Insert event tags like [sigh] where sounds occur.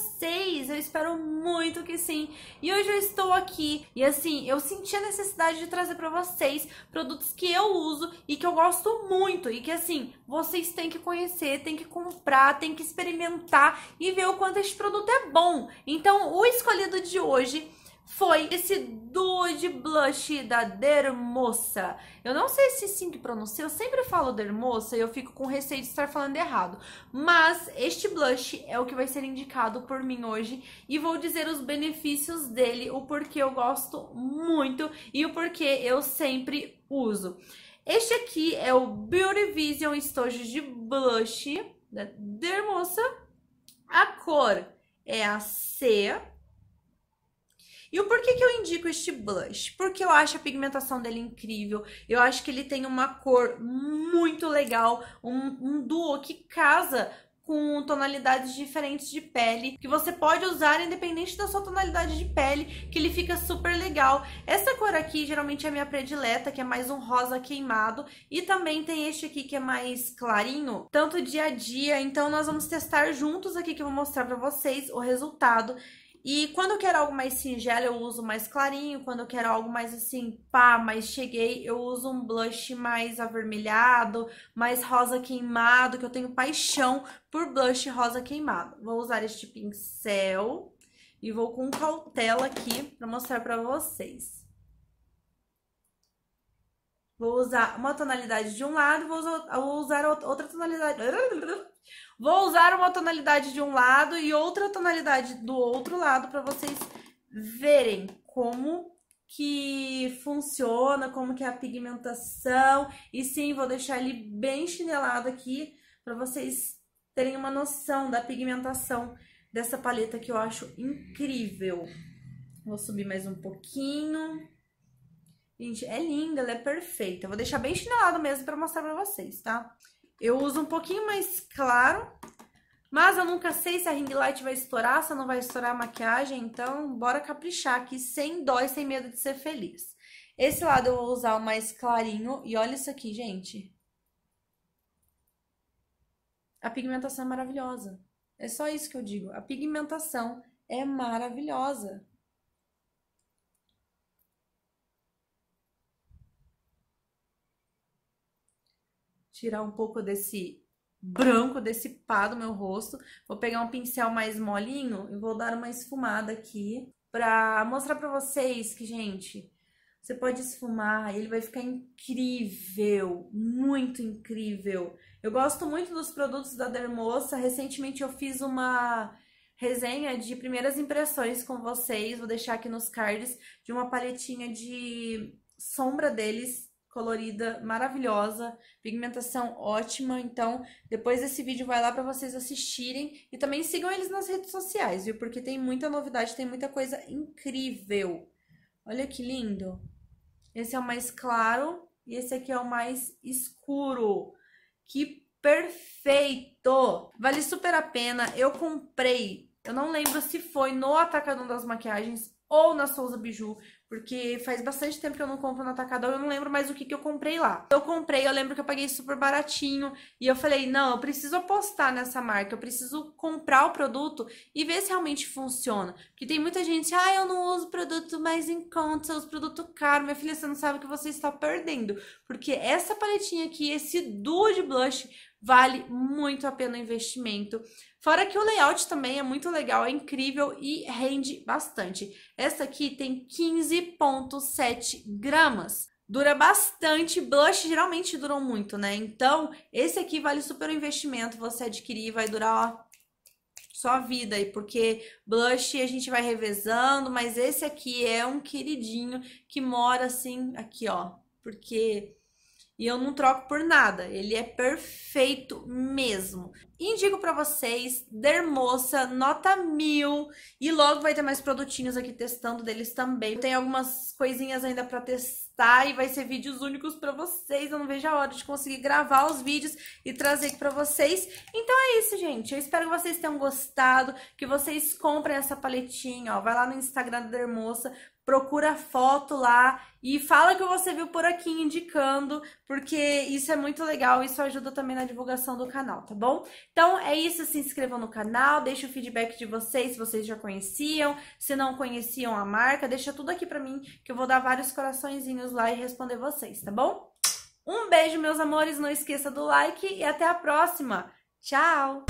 vocês? Eu espero muito que sim. E hoje eu estou aqui e assim, eu senti a necessidade de trazer para vocês produtos que eu uso e que eu gosto muito e que assim, vocês têm que conhecer, têm que comprar, têm que experimentar e ver o quanto este produto é bom. Então, o escolhido de hoje foi esse duo de blush da Dermoça. Eu não sei se sim que pronuncia, eu sempre falo Dermoça e eu fico com receio de estar falando errado. Mas este blush é o que vai ser indicado por mim hoje e vou dizer os benefícios dele, o porquê eu gosto muito e o porquê eu sempre uso. Este aqui é o Beauty Vision Estojo de Blush da Dermoça. A cor é a C, e o porquê que eu indico este blush? Porque eu acho a pigmentação dele incrível, eu acho que ele tem uma cor muito legal, um, um duo que casa com tonalidades diferentes de pele, que você pode usar independente da sua tonalidade de pele, que ele fica super legal. Essa cor aqui geralmente é a minha predileta, que é mais um rosa queimado, e também tem este aqui que é mais clarinho, tanto dia a dia, então nós vamos testar juntos aqui que eu vou mostrar pra vocês o resultado. E quando eu quero algo mais singelo, eu uso mais clarinho. Quando eu quero algo mais assim, pá, mais cheguei, eu uso um blush mais avermelhado, mais rosa queimado, que eu tenho paixão por blush rosa queimado. Vou usar este pincel e vou com cautela aqui pra mostrar pra vocês. Vou usar uma tonalidade de um lado, vou usar outra tonalidade. [laughs] Vou usar uma tonalidade de um lado e outra tonalidade do outro lado para vocês verem como que funciona, como que é a pigmentação. E sim, vou deixar ele bem chinelado aqui para vocês terem uma noção da pigmentação dessa paleta que eu acho incrível. Vou subir mais um pouquinho. Gente, é linda, ela é perfeita. Eu vou deixar bem chinelado mesmo pra mostrar pra vocês, tá? Eu uso um pouquinho mais claro, mas eu nunca sei se a ring light vai estourar, se não vai estourar a maquiagem. Então, bora caprichar aqui, sem dó e sem medo de ser feliz. Esse lado eu vou usar o mais clarinho. E olha isso aqui, gente. A pigmentação é maravilhosa. É só isso que eu digo. A pigmentação é maravilhosa. tirar um pouco desse branco, desse pá do meu rosto. Vou pegar um pincel mais molinho e vou dar uma esfumada aqui pra mostrar pra vocês que, gente, você pode esfumar, ele vai ficar incrível, muito incrível. Eu gosto muito dos produtos da Dermoça. Recentemente eu fiz uma resenha de primeiras impressões com vocês, vou deixar aqui nos cards, de uma paletinha de sombra deles colorida, maravilhosa, pigmentação ótima. Então, depois desse vídeo vai lá para vocês assistirem e também sigam eles nas redes sociais, viu? Porque tem muita novidade, tem muita coisa incrível. Olha que lindo. Esse é o mais claro e esse aqui é o mais escuro. Que perfeito! Vale super a pena. Eu comprei, eu não lembro se foi no Atacadão das Maquiagens ou na Souza Biju, porque faz bastante tempo que eu não compro no Atacadão, eu não lembro mais o que, que eu comprei lá. Eu comprei, eu lembro que eu paguei super baratinho. E eu falei, não, eu preciso apostar nessa marca, eu preciso comprar o produto e ver se realmente funciona. Porque tem muita gente, ah, eu não uso produto mais em conta, eu uso produto caro. Minha filha, você não sabe o que você está perdendo. Porque essa paletinha aqui, esse duo de blush, vale muito a pena o investimento. Fora que o layout também é muito legal, é incrível e rende bastante. Essa aqui tem 15,7 gramas. Dura bastante, blush geralmente duram muito, né? Então, esse aqui vale super o investimento, você adquirir e vai durar, ó, sua vida aí, porque blush a gente vai revezando, mas esse aqui é um queridinho que mora assim, aqui ó, porque e eu não troco por nada. Ele é perfeito mesmo. Indico para vocês Dermoça, nota mil. E logo vai ter mais produtinhos aqui testando deles também. Tem algumas coisinhas ainda para testar e vai ser vídeos únicos para vocês. Eu não vejo a hora de conseguir gravar os vídeos e trazer aqui para vocês. Então é isso, gente. Eu espero que vocês tenham gostado, que vocês comprem essa paletinha, ó. Vai lá no Instagram da Dermoça, procura foto lá e fala que você viu por aqui indicando, porque isso é muito legal, isso ajuda também na divulgação do canal, tá bom? Então é isso, se inscrevam no canal, deixa o feedback de vocês, se vocês já conheciam, se não conheciam a marca, deixa tudo aqui pra mim que eu vou dar vários coraçõezinhos lá e responder vocês, tá bom? Um beijo, meus amores, não esqueça do like e até a próxima. Tchau!